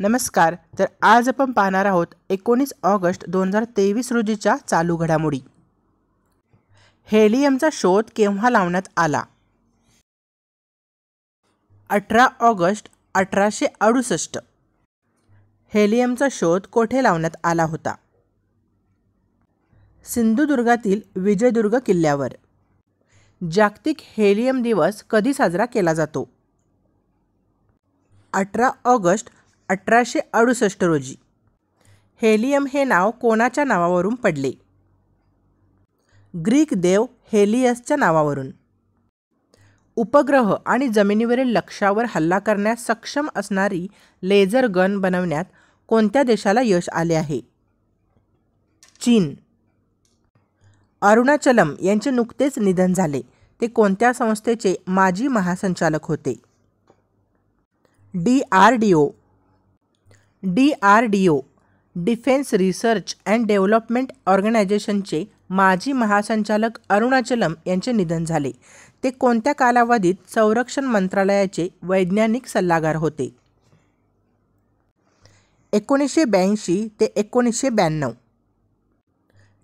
नमस्कार तर आज आपण पाहणार आहोत एकोणीस ऑगस्ट दोन हजार तेवीस रोजीच्या चालू घडामोडी हेलियमचा शोध केव्हा लावण्यात आला अठरा ऑगस्ट अठराशे अडुसष्ट हेलियमचा शोध कोठे लावण्यात आला होता सिंधुदुर्गातील विजयदुर्ग किल्ल्यावर जागतिक हेलियम दिवस कधी साजरा केला जातो अठरा ऑगस्ट अठराशे अडुसष्ट रोजी हेलियम हे नाव कोणाच्या नावावरून पडले ग्रीक देव हेलियसच्या नावावरून उपग्रह आणि जमिनीवरील लक्ष्यावर हल्ला करण्यास सक्षम असणारी लेझर गन बनवण्यात कोणत्या देशाला यश आले आहे चीन अरुणाचलम यांचे नुकतेच निधन झाले ते कोणत्या संस्थेचे माजी महासंचालक होते D R D O D R D O defence research and development ऑर्गनायझेशनचे माजी महासंचालक अरुणाचलम यांचे निधन झाले ते कोणत्या कालावधीत संरक्षण मंत्रालयाचे वैज्ञानिक सल्लागार होते एकोणीसशे ब्याऐंशी ते एकोणीसशे ब्याण्णव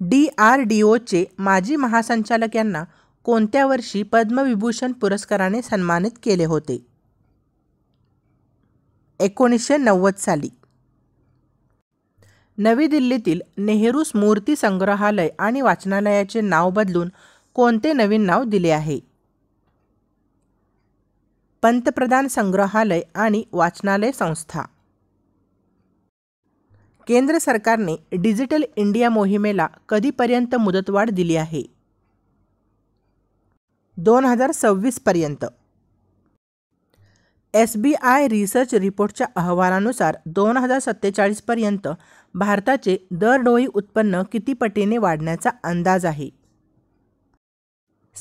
डी आर डी ओचे माजी महासंचालक यांना कोणत्या वर्षी पद्मविभूषण पुरस्काराने सन्मानित केले होते एकोणीसशे नव्वद साली नवी दिल्लीतील नेहरू स्मूर्ती संग्रहालय आणि वाचनालयाचे नाव बदलून कोणते नवीन नाव दिले आहे पंतप्रधान संग्रहालय आणि वाचनालय संस्था केंद्र सरकारने डिजिटल इंडिया मोहिमेला कधीपर्यंत मुदतवाढ दिली आहे दोन हजार सव्वीसपर्यंत एस बी आय रिसर्च रिपोर्टच्या अहवालानुसार दोन हजार सत्तेचाळीसपर्यंत भारताचे दरडोई उत्पन्न किती पटीने वाढण्याचा अंदाज आहे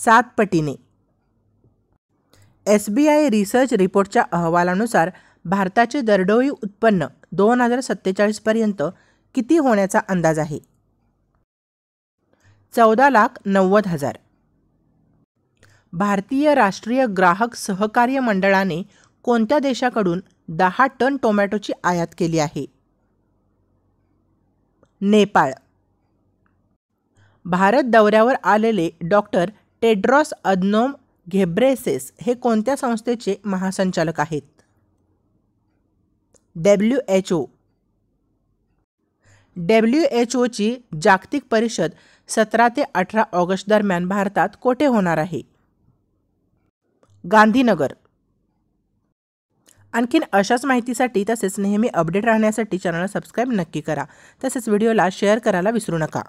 सात पटीने एस बी आय रिसर्च रिपोर्टच्या अहवालानुसार भारताचे दरडोई उत्पन्न दोन हजार सत्तेचाळीसपर्यंत किती होण्याचा अंदाज आहे चौदा लाख नव्वद हजार भारतीय राष्ट्रीय ग्राहक सहकार्य मंडळाने कोणत्या देशाकडून दहा टन टोमॅटोची आयात केली आहे नेपाळ भारत दौऱ्यावर आलेले डॉक्टर टेड्रॉस अदनोम घेब्रेसेस हे कोणत्या संस्थेचे महासंचालक आहेत W H O W H ओची जागतिक परिषद सतरा ते अठरा ऑगस्ट दरम्यान भारतात कोठे होणार आहे गांधीनगर आणखीन अशाच माहितीसाठी तसेच नेहमी अपडेट राहण्यासाठी चॅनलला सबस्क्राईब नक्की करा तसेच व्हिडिओला शेअर करायला विसरू नका